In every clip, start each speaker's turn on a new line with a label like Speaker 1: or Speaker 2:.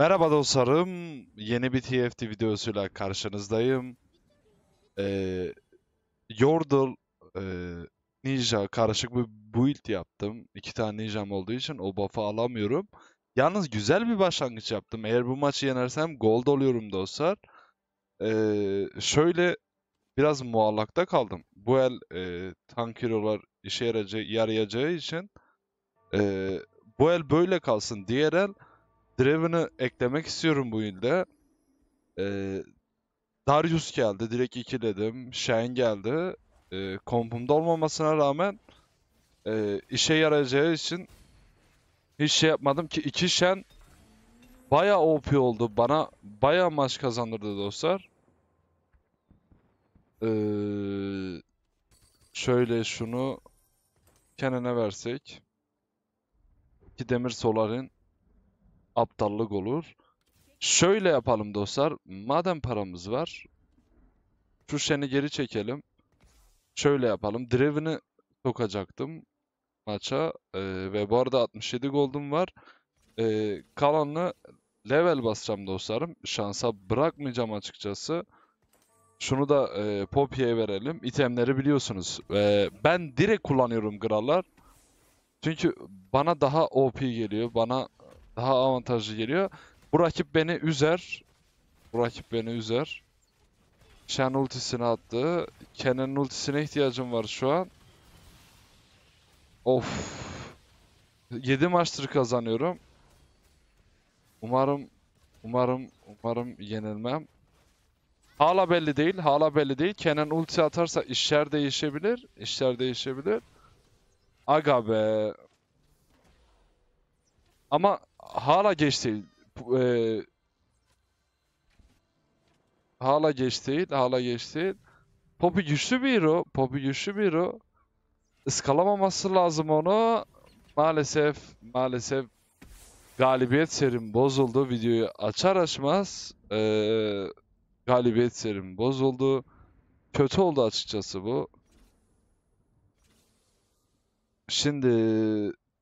Speaker 1: Merhaba dostlarım. Yeni bir TFT videosuyla karşınızdayım. Ee, Yordle e, Ninja karışık bir build yaptım. İki tane Ninja'm olduğu için o buff'ı alamıyorum. Yalnız güzel bir başlangıç yaptım. Eğer bu maçı yenersem gold oluyorum dostlar. Ee, şöyle biraz muallakta kaldım. Bu el e, tank hero'lar işe yarayacağı, yarayacağı için e, bu el böyle kalsın. Diğer el Draven'ı eklemek istiyorum bu ilde. Ee, Darius geldi. Direkt ikiledim. Shen geldi. Ee, kompumda olmamasına rağmen e, işe yarayacağı için hiç şey yapmadım ki iki Shen baya OP oldu. Bana baya maç kazandırdı dostlar. Ee, şöyle şunu Kenan'a versek. 2 demir solarin aptallık olur. Şöyle yapalım dostlar. Madem paramız var. Şu seni geri çekelim. Şöyle yapalım. Draven'ı sokacaktım maça. Ee, ve bu arada 67 gold'um var. Ee, kalanını level basacağım dostlarım. Şansa bırakmayacağım açıkçası. Şunu da e, Poppy'ye verelim. İtemleri biliyorsunuz. E, ben direkt kullanıyorum krallar. Çünkü bana daha OP geliyor. Bana daha avantajlı geliyor. Bu rakip beni üzer. Bu rakip beni üzer. Shen ultisini attı. Kenan'ın ultisine ihtiyacım var şu an. Of. 7 maçtır kazanıyorum. Umarım umarım umarım yenilmem. Hala belli değil. Hala belli değil. Kenan ulti atarsa işler değişebilir. işler değişebilir. Aga be. Ama hala geç değil. Ee, hala geç değil, hala geç değil. Poppy güçlü bir hero, Poppy güçlü bir hero. Iskalamaması lazım onu. Maalesef, maalesef galibiyet serim bozuldu. Videoyu açar açmaz ee, galibiyet serim bozuldu. Kötü oldu açıkçası bu. Şimdi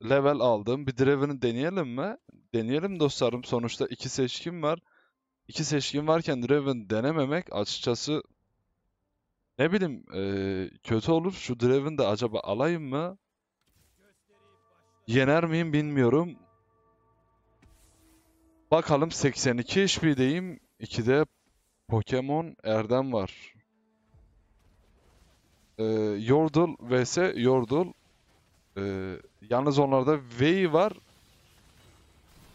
Speaker 1: level aldım. Bir Draven'ı deneyelim mi? deneyelim dostlarım. Sonuçta iki seçkin var. İki seçkin varken Draven denememek açıkçası ne bileyim e, kötü olur. Şu Draven de acaba alayım mı? Yener miyim bilmiyorum. Bakalım 82 HP'deyim. 2'de Pokemon Erdem var. Ee, Yordle vs Yordle. Ee, yalnız onlarda Vey var.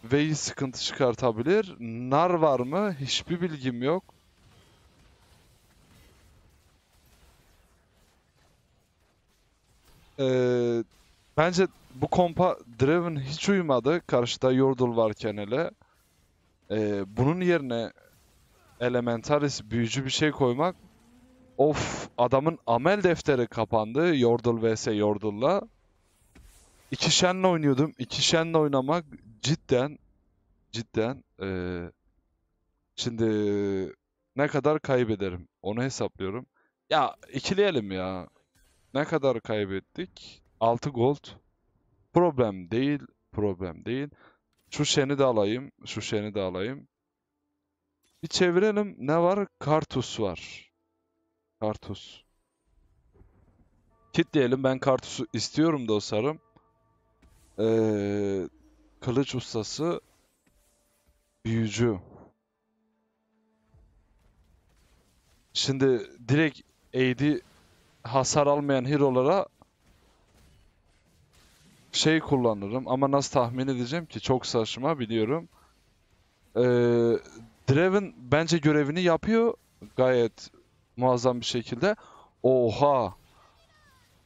Speaker 1: Vey sıkıntı çıkartabilir. Nar var mı? Hiçbir bilgim yok. Ee, bence bu kompa Draven hiç uymadı. Karşıda Yordle varken hele. Ee, bunun yerine Elementaris büyücü bir şey koymak. Of adamın amel defteri kapandı. Yordle vs Yordle'la. İki şenle oynuyordum. İki şenle oynamak cidden cidden e, şimdi ne kadar kaybederim onu hesaplıyorum. Ya ikileyelim ya. Ne kadar kaybettik? 6 gold. Problem değil. Problem değil. Şu şeni de alayım. Şu şeni de alayım. Bir çevirelim. Ne var? Kartus var. Kartus. Kitleyelim. Ben kartusu istiyorum dostlarım. Ee, Kılıç ustası büyücü. Şimdi direkt AD hasar almayan hero'lara şey kullanırım ama nasıl tahmin edeceğim ki çok saçma biliyorum. Ee, Draven bence görevini yapıyor gayet muazzam bir şekilde. Oha!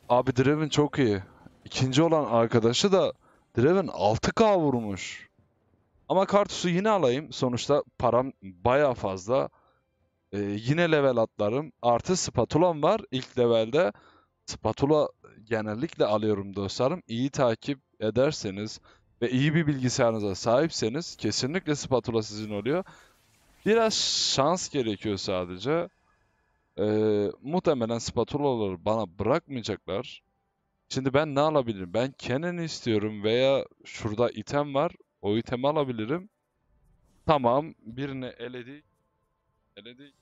Speaker 1: Abi Draven çok iyi. İkinci olan arkadaşı da Draven 6K vurmuş. Ama kartuşu yine alayım. Sonuçta param baya fazla. Ee, yine level atlarım. Artı spatulam var ilk levelde. Spatula genellikle alıyorum dostlarım. İyi takip ederseniz ve iyi bir bilgisayarınıza sahipseniz kesinlikle spatula sizin oluyor. Biraz şans gerekiyor sadece. Ee, muhtemelen spatulaları bana bırakmayacaklar. Şimdi ben ne alabilirim? Ben Kenan'ı istiyorum veya şurada item var. O itemi alabilirim. Tamam birini eledik. Eledik.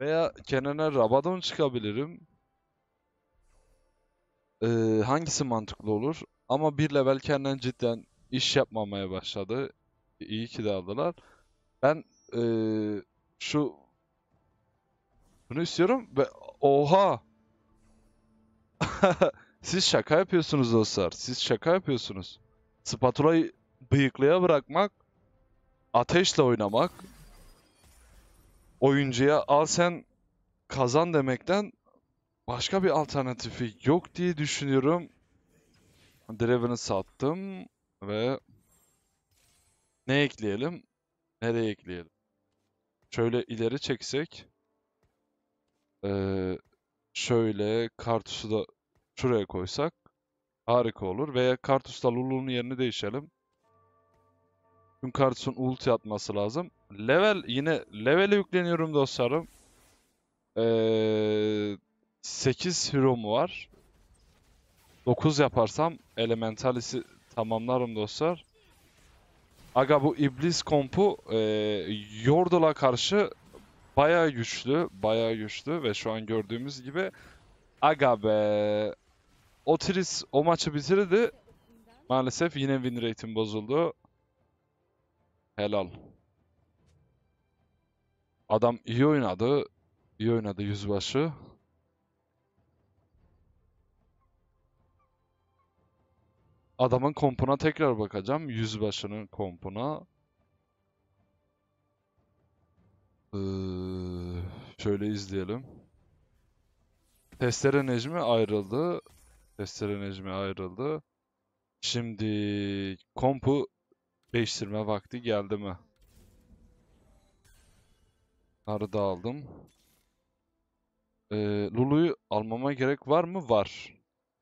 Speaker 1: Veya Kenan'a Rabadon çıkabilirim. Ee, hangisi mantıklı olur? Ama bir level Kenan cidden iş yapmamaya başladı. İyi ki de aldılar. Ben ee, şu bunu istiyorum ve oha Siz şaka yapıyorsunuz dostlar. Siz şaka yapıyorsunuz. Spatulayı bıyıklıya bırakmak, ateşle oynamak, oyuncuya al sen kazan demekten başka bir alternatifi yok diye düşünüyorum. Draven'ı sattım ve ne ekleyelim? Nereye ekleyelim? Şöyle ileri çeksek. Ee, şöyle kartuşu da şuraya koysak harika olur. Veya kartusta Lulu'nun yerini değişelim. Çünkü Kartus'un ulti atması lazım. Level yine level'e yükleniyorum dostlarım. Ee, 8 mu var. 9 yaparsam elementalisi tamamlarım dostlar. Aga bu iblis kompu e, Yordle'a karşı bayağı güçlü, bayağı güçlü ve şu an gördüğümüz gibi aga be Otiris o maçı bitirdi. Maalesef yine win rate'im bozuldu. Helal. Adam iyi oynadı. İyi oynadı yüzbaşı. Adamın kompuna tekrar bakacağım. Yüzbaşının kompuna. Ee, şöyle izleyelim. Testere Necmi ayrıldı. Testere Necmi ayrıldı. Şimdi kompu değiştirme vakti geldi mi? Narı da aldım. Ee, Lulu'yu almama gerek var mı? Var.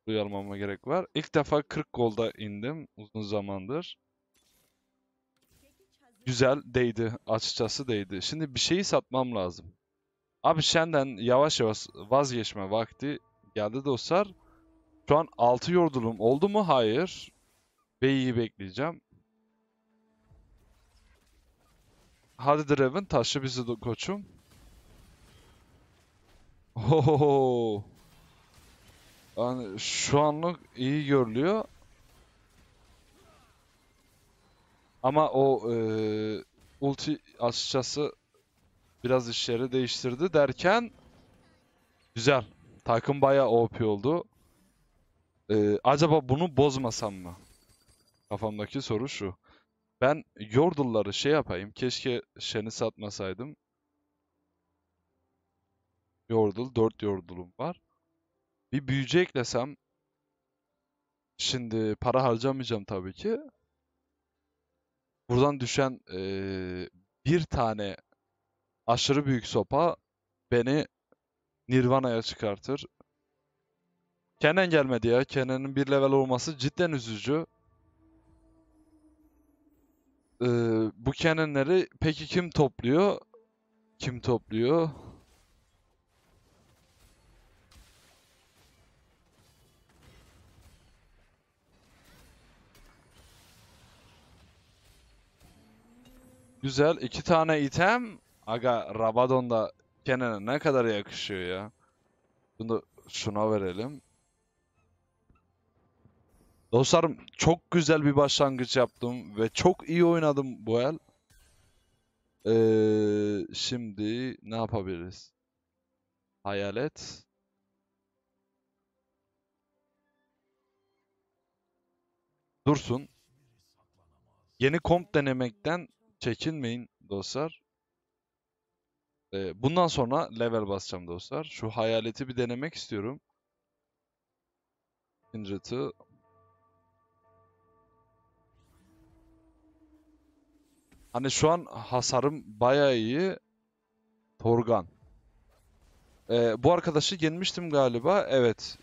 Speaker 1: Lulu'yu almama gerek var. İlk defa 40 golda indim uzun zamandır. Güzel değdi. Açıkçası değdi. Şimdi bir şeyi satmam lazım. Abi senden yavaş yavaş vazgeçme vakti geldi dostlar. Şu an 6 yordulum oldu mu? Hayır. Bey'i bekleyeceğim. Hadi Draven taşı bizi koçum. Ohoho. Yani şu anlık iyi görülüyor. Ama o e, ulti açıkçası biraz işleri değiştirdi derken güzel. Takım bayağı OP oldu. Ee, acaba bunu bozmasam mı? Kafamdaki soru şu. Ben Yordle'ları şey yapayım. Keşke Shen'i satmasaydım. Yordul, dört yordulum var. Bir büyücü eklesem şimdi para harcamayacağım tabii ki. Buradan düşen ee, bir tane aşırı büyük sopa beni Nirvana'ya çıkartır. Kenan gelmedi ya. Kenan'ın bir level olması cidden üzücü. Ee, bu Kenan'ları peki kim topluyor? Kim topluyor? Güzel. iki tane item. Aga Rabadon'da Kenan'a ne kadar yakışıyor ya. Bunu şuna verelim. Dostlarım çok güzel bir başlangıç yaptım ve çok iyi oynadım bu el. Ee, şimdi ne yapabiliriz? Hayalet. Dursun. Yeni komp denemekten çekinmeyin dostlar. Ee, bundan sonra level basacağım dostlar. Şu hayaleti bir denemek istiyorum. Kindred'ı Hani şu an hasarım bayağı iyi. Torgan. Ee, bu arkadaşı yenmiştim galiba. Evet.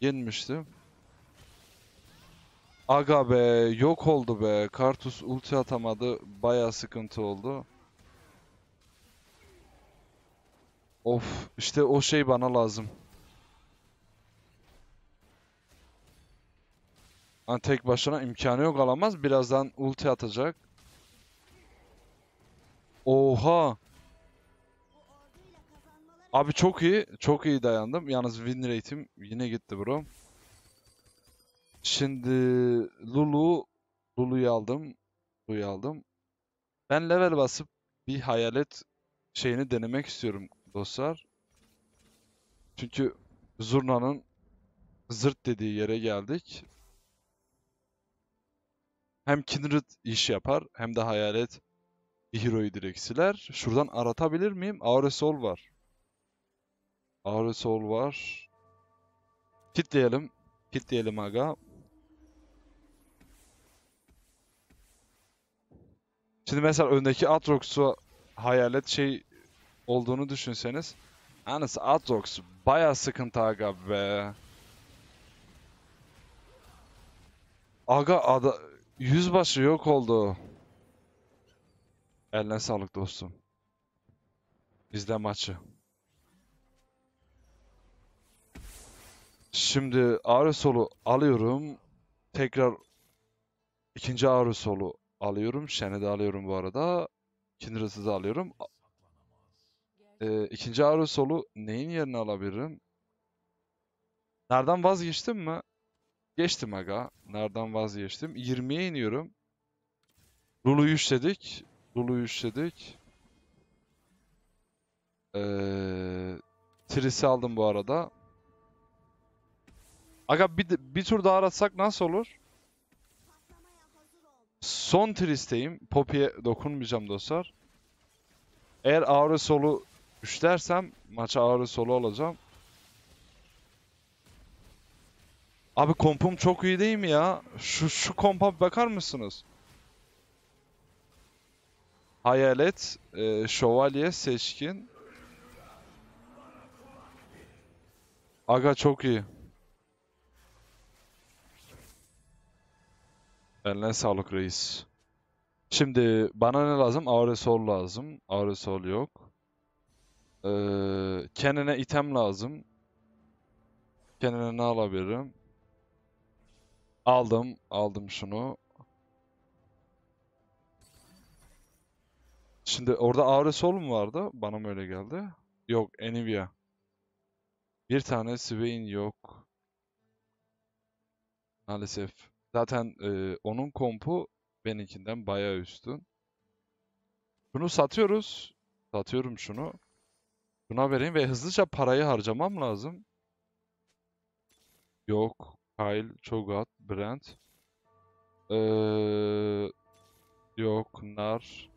Speaker 1: Yenmiştim. Aga be yok oldu be. Kartus ulti atamadı. Baya sıkıntı oldu. Of işte o şey bana lazım. Yani tek başına imkanı yok alamaz. Birazdan ulti atacak. Oha. Abi çok iyi. Çok iyi dayandım. Yalnız win rate'im yine gitti bro. Şimdi Lulu Lulu'yu aldım. Lulu'yu aldım. Ben level basıp bir hayalet şeyini denemek istiyorum dostlar. Çünkü Zurna'nın zırt dediği yere geldik. Hem Kindred iş yapar hem de hayalet Hero'yu direksiler. Şuradan aratabilir miyim? Auresol var. Auresol var. Kitleyelim. Kitleyelim aga. Şimdi mesela öndeki Atrox'u hayalet şey olduğunu düşünseniz. Yalnız Atrox baya sıkıntı aga be. Aga ada yüzbaşı yok oldu. Eline sağlık dostum. İzle maçı. Şimdi ağrı solu alıyorum. Tekrar ikinci ağrı solu alıyorum. Şen'i de alıyorum bu arada. Kindrıs'ı da alıyorum. Ee, ikinci ağrı solu neyin yerine alabilirim? Nereden vazgeçtim mi? Geçtim aga. Nereden vazgeçtim? 20'ye iniyorum. Lulu yükledik. Zulu'yu üçledik. Ee, Tris'i aldım bu arada. Aga bir, bir tur daha aratsak nasıl olur? Son Tris'teyim. Poppy'e dokunmayacağım dostlar. Eğer ağrı solu üçlersem maça ağrı solu olacağım. Abi kompum çok iyi değil mi ya? Şu, şu kompa bakar mısınız? Hayalet, e, Şövalye, Seçkin. Aga çok iyi. Eline sağlık reis. Şimdi bana ne lazım? Auresol lazım. Auresol yok. Ee, kendine item lazım. Kendine ne alabilirim? Aldım. Aldım şunu. Şimdi orada Auresol mu vardı? Bana mı öyle geldi? Yok, Enivia. Bir tane Swain yok. Maalesef. Zaten e, onun kompu benimkinden bayağı üstün. Bunu satıyoruz. Satıyorum şunu. Buna vereyim ve hızlıca parayı harcamam lazım. Yok. Kyle, Chogat, Brent. Ee, yok. Nar.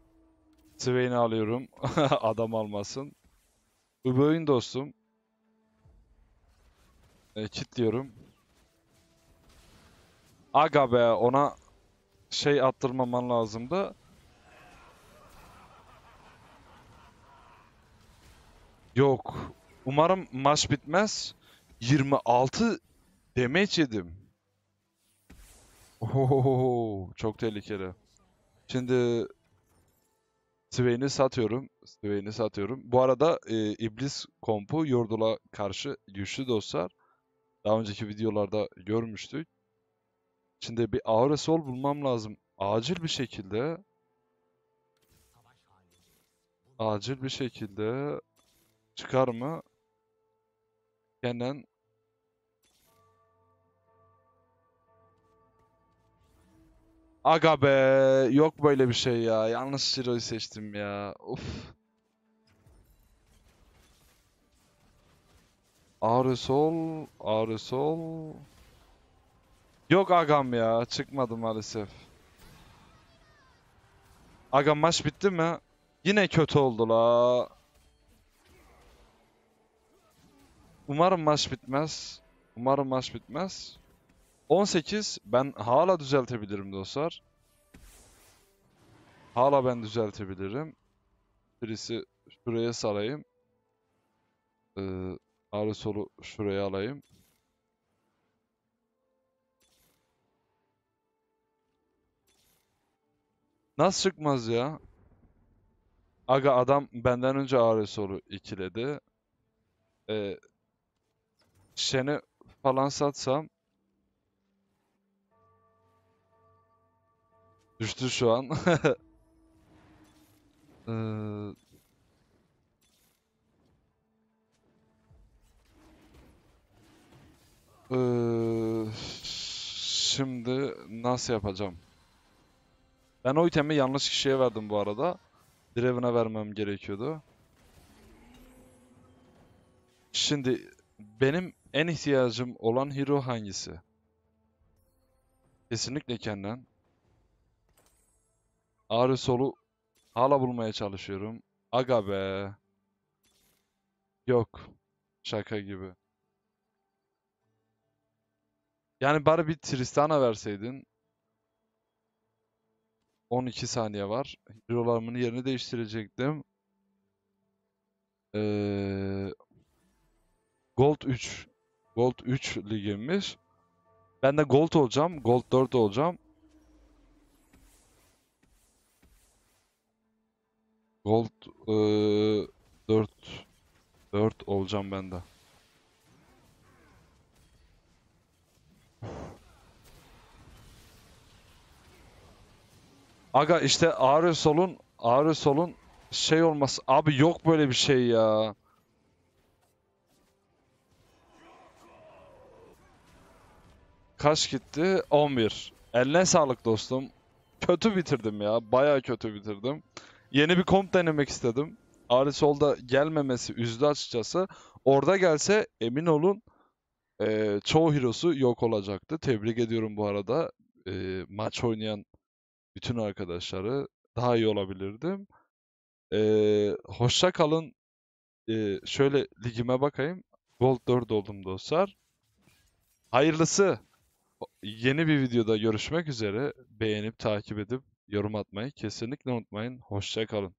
Speaker 1: Swain'i alıyorum. Adam almasın. Uboy'un dostum. E, kitliyorum. Aga be ona şey attırmaman lazımdı. Yok. Umarım maç bitmez. 26 demeç yedim. Ohohoho, çok tehlikeli. Şimdi Swain'i satıyorum. Swain'i satıyorum. Bu arada e, İblis kompu Yordul'a karşı güçlü dostlar. Daha önceki videolarda görmüştük. Şimdi bir Aure Sol bulmam lazım. Acil bir şekilde. Acil bir şekilde. Çıkar mı? Kenan Aga be yok böyle bir şey ya. Yanlış Shiro'yu seçtim ya. Of. Ağrı sol, ağrı sol. Yok agam ya. Çıkmadı maalesef. Agam maç bitti mi? Yine kötü oldu la. Umarım maç bitmez. Umarım maç bitmez. 18 ben hala düzeltebilirim dostlar. Hala ben düzeltebilirim. Birisi şuraya sarayım. Ee, solu şuraya alayım. Nasıl çıkmaz ya? Aga adam benden önce ağrı solu ikiledi. Ee, Şen'i falan satsam Düştü şu an. Ee, ee... şimdi nasıl yapacağım? Ben o itemi yanlış kişiye verdim bu arada. Drevine vermem gerekiyordu. Şimdi benim en ihtiyacım olan hero hangisi? Kesinlikle Kenan. Ağrı solu hala bulmaya çalışıyorum. Aga be. Yok. Şaka gibi. Yani bari bir Tristana verseydin. 12 saniye var. Hero'larımın yerini değiştirecektim. Ee, Gold 3. Gold 3 ligimmiş. Ben de Gold olacağım. Gold 4 olacağım. Gold ıı, 4 4 olacağım ben de. Aga işte ağrı solun ağrı solun şey olması. Abi yok böyle bir şey ya. Kaç gitti? 11. Eline sağlık dostum. Kötü bitirdim ya. Baya kötü bitirdim. Yeni bir komp denemek istedim. Ari Sol'da gelmemesi üzdü açıkçası. Orada gelse emin olun e, çoğu hero'su yok olacaktı. Tebrik ediyorum bu arada. E, maç oynayan bütün arkadaşları daha iyi olabilirdim. E, hoşça kalın. E, şöyle ligime bakayım. Gold 4 oldum dostlar. Hayırlısı. Yeni bir videoda görüşmek üzere. Beğenip takip edip yorum atmayı kesinlikle unutmayın. Hoşçakalın.